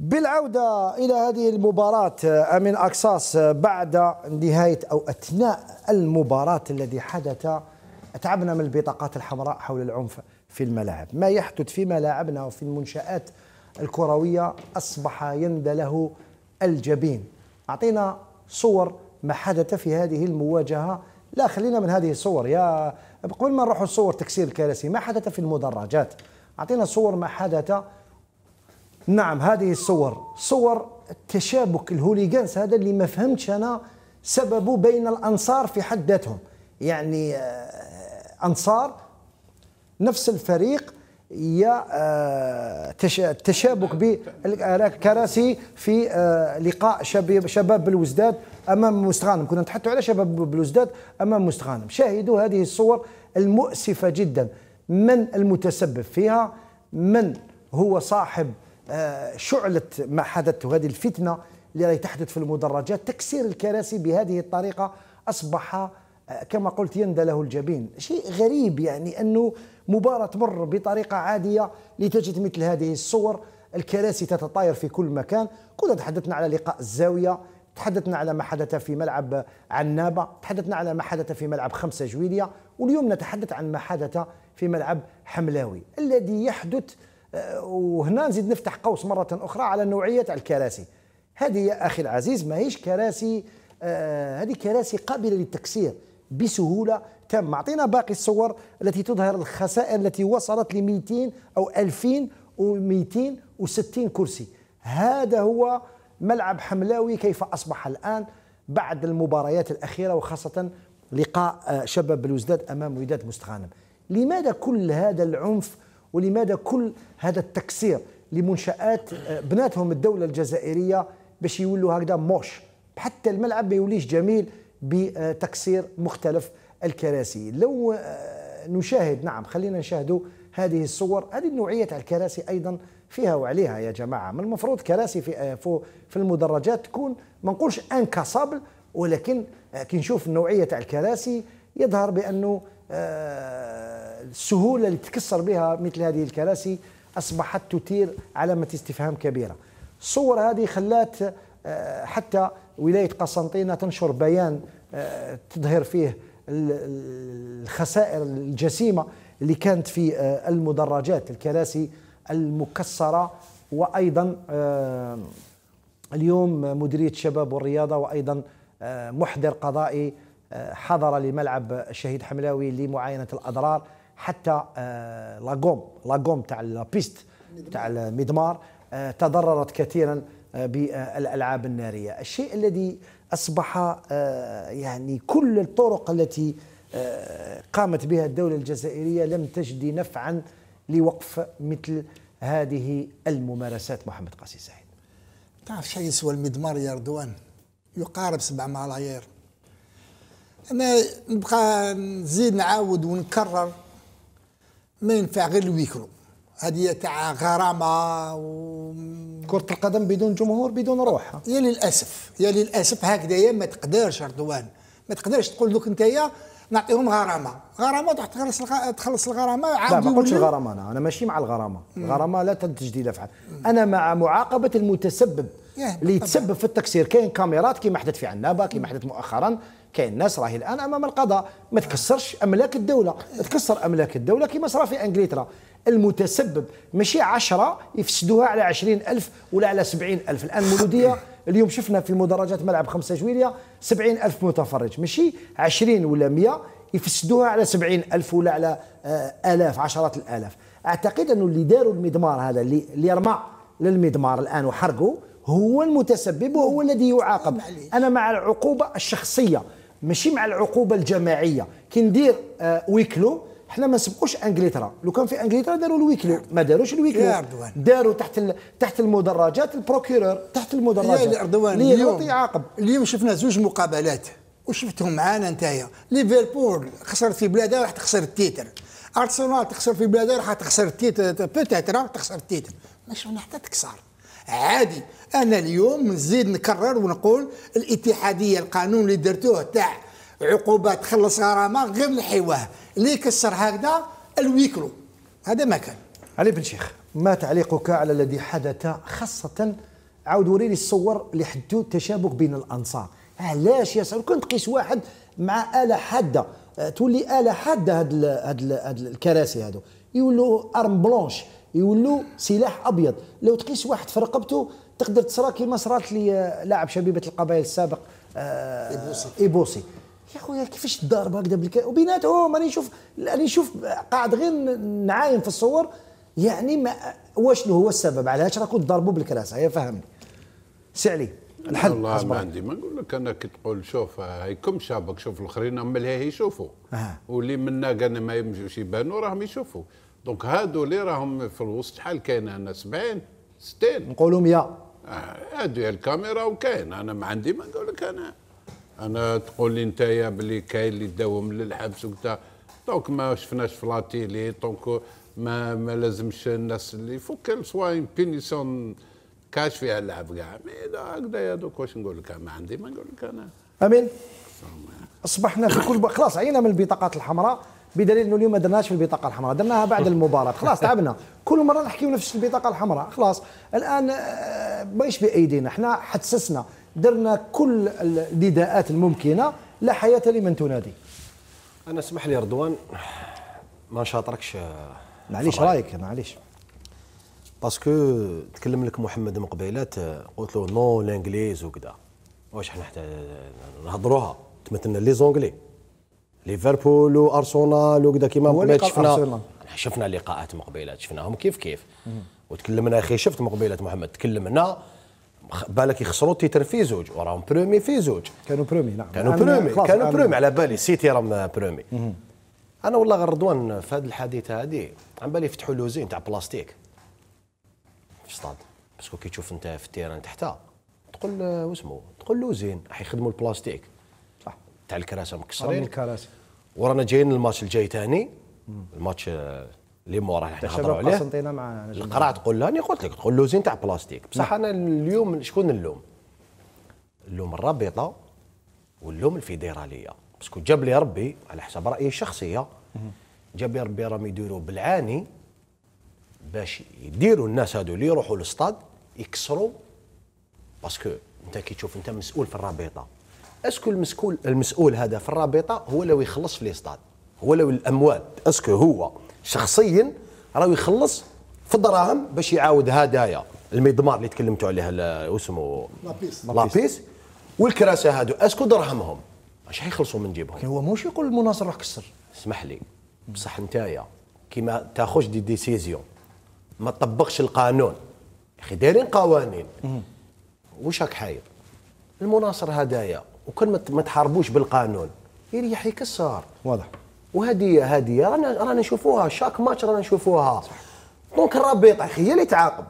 بالعودة إلى هذه المباراة أمين أكساس بعد نهاية أو أثناء المباراة الذي حدث تعبنا من البطاقات الحمراء حول العنف في الملاعب ما يحدث في ملاعبنا وفي المنشآت الكروية أصبح يند له الجبين أعطينا صور ما حدث في هذه المواجهة لا خلينا من هذه الصور يا قبل ما نروح الصور تكسير الكراسي ما حدث في المدرجات أعطينا صور ما حدث نعم هذه الصور صور التشابك الهوليغانس هذا اللي ما فهمتش انا سببه بين الانصار في حد ذاتهم يعني آه، انصار نفس الفريق يا آه، تشابك بالكراسي في آه، لقاء شباب بلوزداد امام مستغانم كنا نتحدثوا على شباب بلوزداد امام مستغانم شاهدوا هذه الصور المؤسفه جدا من المتسبب فيها من هو صاحب شعلة ما حدث وهذه الفتنة اللي تحدث في المدرجات تكسير الكراسي بهذه الطريقة أصبح آه، كما قلت يندى له الجبين شيء غريب يعني أنه مباراة تمر بطريقة عادية لتجد مثل هذه الصور الكراسي تتطاير في كل مكان كنا تحدثنا على لقاء الزاوية تحدثنا على ما حدث في ملعب عنابة تحدثنا على ما حدث في ملعب خمسة جويلية واليوم نتحدث عن ما حدث في ملعب حملاوي الذي يحدث وهنا نزيد نفتح قوس مرة أخرى على نوعية الكراسي هذه يا أخي العزيز ماهيش كراسي آه هذه كراسي قابلة للتكسير بسهولة تامة أعطينا باقي الصور التي تظهر الخسائر التي وصلت ل 200 أو 2260 كرسي هذا هو ملعب حملاوي كيف أصبح الآن بعد المباريات الأخيرة وخاصة لقاء آه، شباب بلوزداد أمام وداد مستغانم لماذا كل هذا العنف ولماذا كل هذا التكسير لمنشآت آه، بناتهم الدولة الجزائرية باش يولوا هكذا موش حتى الملعب ما يوليش جميل بتكسير مختلف الكراسي لو آه، نشاهد نعم خلينا نشاهدوا هذه الصور هذه النوعية تاع الكراسي أيضا فيها وعليها يا جماعة من المفروض كراسي في آه، في المدرجات تكون ما نقولش انكاسابل ولكن كي نشوف النوعية تاع الكراسي يظهر بأنه السهولة اللي تكسر بها مثل هذه الكراسي أصبحت تثير علامة استفهام كبيرة الصور هذه خلات آه، حتى ولاية قسنطينة تنشر بيان آه، تظهر فيه الخسائر الجسيمة اللي كانت في آه، المدرجات الكراسي المكسرة وأيضا اليوم مديرية الشباب والرياضة وأيضا محضر قضائي حضر لملعب الشهيد حملاوي لمعاينة الأضرار حتى آه، لاغوم لاغوم تاع لابيست تاع المدمار آه، تضررت كثيرا آه، بالالعاب الناريه الشيء الذي اصبح يعني كل الطرق التي قامت بها الدوله الجزائريه لم تجد نفعا لوقف مثل هذه الممارسات محمد قاسي سعيد تعرف شيء سوى المدمار يا رضوان يقارب سبع ملايير انا نبقى نزيد نعاود ونكرر ما ينفع غير الويكرو هذه تاع غرامه و... كره القدم بدون جمهور بدون روح يا للاسف يا للاسف هكذايا ما تقدرش رضوان ما تقدرش تقول دوك انتيا نعطيهم غرامه غرامه تخلص الغ... تخلص الغرامه عاود لا ما قلتش الغرامه انا انا ماشي مع الغرامه الغرامه لا دي افعال انا مع معاقبه المتسبب اللي يتسبب في التكسير كاين كاميرات كما حدث في عنابه كما حدث مؤخرا كاين ناس راهي الان امام القضاء ما تكسرش املاك الدوله تكسر املاك الدوله كما صرا في انجلترا المتسبب ماشي عشرة يفسدوها على عشرين ألف ولا على سبعين ألف الآن مولودية اليوم شفنا في مدرجات ملعب خمسة جويلية سبعين ألف متفرج ماشي عشرين ولا مية يفسدوها على سبعين ألف ولا على آه، آلاف عشرات الآلاف أعتقد أنه اللي داروا المضمار هذا اللي, اللي رمى للمضمار الآن وحرقوا هو المتسبب وهو الذي يعاقب انا مع العقوبه الشخصيه ماشي مع العقوبه الجماعيه كي ندير آه ويكلو حنا ما سبقوش انجلترا لو كان في انجلترا داروا الويكلو ما داروش الويكلو داروا تحت تحت المدرجات البروكيرور تحت المدرجات يا اردوان اليوم يعاقب اليوم شفنا زوج مقابلات وشفتهم معانا نتايا ليفربول خسرت في بلادها راح تخسر التيتر ارسنال تخسر في بلادها راح تخسر التيتر بوتيتر راح تخسر التيتر ما شفنا حتى تكسر عادي انا اليوم نزيد نكرر ونقول الاتحاديه القانون اللي درتوه تاع عقوبه تخلص غرامه غير الحواه اللي كسر هكذا الويكلو هذا ما كان علي بن شيخ ما تعليقك على الذي حدث خاصه عاود وريني الصور اللي حدوا التشابك بين الانصار علاش يا سعود كنت قيس واحد مع اله حاده آه، تولي اله حاده هاد هاد الكراسي هادو يولوا ارم بلونش يولوا سلاح ابيض لو تقيس واحد في رقبته تقدر تصرى كما صرات لي آه، لاعب شبيبه القبائل السابق آه، ايبوسي ايبوسي يا خويا كيفاش تضارب هكذا بالك وبيناتهم راني نشوف راني نشوف قاعد غير نعاين في الصور يعني ما واش هو السبب علاش راكم تضربوا بالكراسه يا فهمني سي علي الحل والله ما عندي ما نقول لك انا كي تقول شوف هيكم شابك شوف الاخرين اما اللي يشوفوا آه. واللي منا قال ما يمشوش يبانوا راهم يشوفوا دونك هادو اللي راهم في الوسط شحال كاين انا 70 60 نقولوا 100 هادو الكاميرا وكاين انا ما عندي ما نقول لك انا انا تقول لي نتايا بلي كاين اللي داوم للحبس وكذا دونك ما شفناش في لا تيلي دونك ما ما لازمش الناس اللي فوك سوا بينيسيون كاش فيها اللعب كاع مي يا دوك واش نقول لك ما عندي ما نقول لك انا امين اصبحنا في كل خلاص عينا من البطاقات الحمراء بدليل انه اليوم ما درناش في البطاقه الحمراء درناها بعد المباراه خلاص تعبنا كل مره نحكيو نفس البطاقه الحمراء خلاص الان آه، ماهيش بايدينا احنا حسسنا درنا كل النداءات الممكنه لا حياه لمن تنادي انا اسمح لي رضوان ما نشاطركش آه، معليش رايك معليش باسكو تكلم لك محمد من قبيلات آه، قلت له نو لانجليز وكذا واش حنا نهضروها تمثلنا لي زونجلي ليفربول وارسنال وكذا كيما شفنا شفنا لقاءات مقبلات شفناهم كيف كيف وتكلمنا اخي شفت مقبلات محمد تكلمنا بالك يخسروا تيتر في زوج وراهم برومي في زوج كانوا برومي نعم كانوا برومي كانوا برومي على بالي سيتي راهم برومي انا والله غير رضوان في هذه الحادثه هذه عم بالي يفتحوا لوزين تاع بلاستيك في الصطاد باسكو كي تشوف انت في التيران تحتها تقول آه، واسمو تقول لوزين راح يخدموا البلاستيك تاع الكراسه مكسرين الكراسه ورانا جايين الماتش الجاي ثاني الماتش اللي موراه احنا نهضروا عليه قسنطينه تقول القرع تقول قلت لك تقول لوزين تاع بلاستيك بصح نعم. انا اليوم شكون نلوم؟ اللوم الرابطه واللوم الفيدراليه باسكو جاب لي ربي على حسب رايي الشخصيه جاب لي ربي راهم يديروا بالعاني باش يديروا الناس هادو اللي يروحوا للصطاد يكسروا باسكو انت كي تشوف انت مسؤول في الرابطه اسكو المسؤول المسؤول هذا في الرابطه هو لو يخلص في ستاد هو لو الاموال اسكو هو شخصيا راهو يخلص في الدراهم باش يعاود هدايا المضمار اللي تكلمتوا عليه واسمه لابيس لابيس والكراسه هادو اسكو درهمهم اش حيخلصوا من جيبهم هو موش يقول المناصر راح كسر اسمح لي بصح نتايا كي ما تاخذش دي ديسيزيون ما تطبقش القانون يا اخي دايرين قوانين واش راك حاير المناصر هدايا وكان ما تحاربوش بالقانون يريح يكسر واضح وهديه هديه رانا رانا نشوفوها شاك ماتش رانا نشوفوها دونك الرابطه اخي هي اللي تعاقب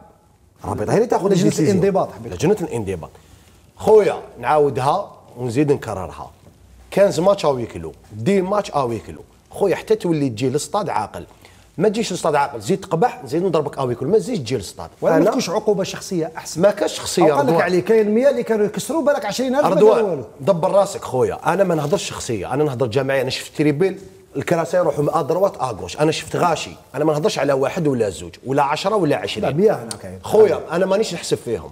الرابطه هي اللي تاخذ لجنه الانضباط لجنه الانضباط خويا نعاودها ونزيد نكررها 15 ماتش اويكلو دي ماتش اويكلو خويا حتى تولي تجي للسطاد عاقل ما تجيش للصاد عاقل زيد تقبح زيد نضربك اويكل ما تزيدش تجي للصاد ولا ما كاش عقوبه شخصيه احسن ما كاش شخصيه قال لك عليه كاين 100 اللي كانوا يكسروا بالك 20000 اردوان دبر راسك خويا انا ما نهضرش شخصيه انا نهضر جماعيه انا شفت تريبيل الكراسي يروحوا من ادروات اغوش آه، انا شفت غاشي انا ما نهضرش على واحد ولا زوج ولا 10 ولا 20 خويا انا مانيش نحسب فيهم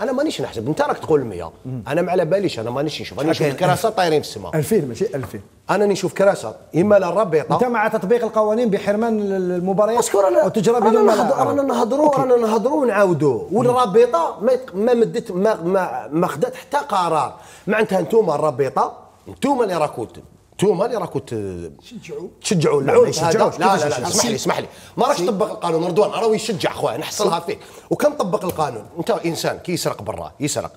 انا مانيش نحسب انت راك تقول 100 انا ما على باليش انا مانيش نشوف انا نشوف كراسه طايرين في السماء 2000 ماشي 2000 انا نشوف كراسه اما لا رابطه انت مع تطبيق القوانين بحرمان المباريات اذكر انا التجربه بدون نهضرو رانا نهضروا رانا نهضروا ونعاودو والرابطه ما مدت ما ما, ما خدات حتى قرار معناتها انتوما الرابطه انتوما اللي راكم انتوما اللي راكو تشجعوا تشجعوا لا لا لا لا اسمح لي اسمح لي ما راكش تطبق القانون رضوان راه يشجع خويا نحصلها فيه وكان طبق القانون انت انسان كي يسرق برا يسرق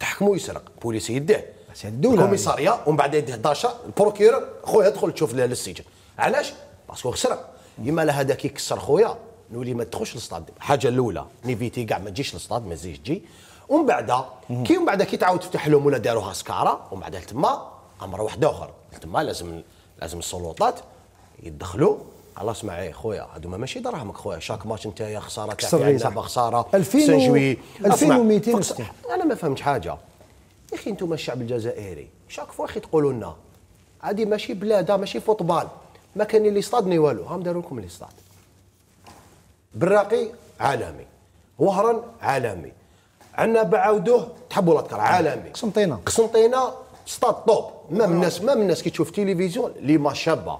تحكمه يسرق بوليس يديه الدوله يعني. ومن بعد يديه 11 البروكيور خويا ادخل تشوف للسجن علاش باسكو خسر يما لا هذاك يكسر خويا نولي ما تدخلش للصطاد حاجه الاولى نيفيتي كاع ما تجيش للصطاد ما تزيدش تجي ومن بعد كي من بعد كي تعاود تفتح لهم ولا داروها سكاره ومن بعد تما امر واحد اخر قلت ما لازم لازم السلطات يدخلوا خلاص معي خويا هذوما ماشي دراهمك خويا شاك ماتش انت يا خساره تاع لعبه خساره 2000 2200 انا ما فهمت حاجه يا اخي انتم الشعب الجزائري شاك فوا اخي تقولوا لنا هذه ماشي بلاد ماشي فوتبال ما كان صطاد ني والو هم داروا لكم لي صطاد براقي عالمي وهران عالمي عندنا بعاودوه تحبوا لا تكره عالمي قسنطينه قسنطينه ستاد طوب مام الناس مام الناس كي تشوف تلفزيون لي ما شابه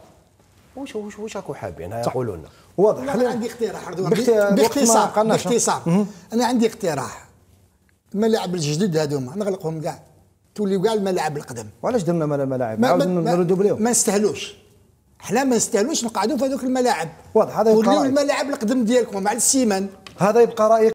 واش واش واش راكو حابين يقولوا لنا واضح انا عندي اقتراح باختصار باختصار انا عندي اقتراح الملاعب الجدد هذوما نغلقهم كاع توليو كاع الملاعب القدم وعلاش درنا ملاعب ما نردو بليهم ما نستاهلوش حنا ما نستاهلوش نقعدوا في هذوك الملاعب واضح هذا يبقى وليو الملاعب القدم ديالكم مع السيمان هذا يبقى رايك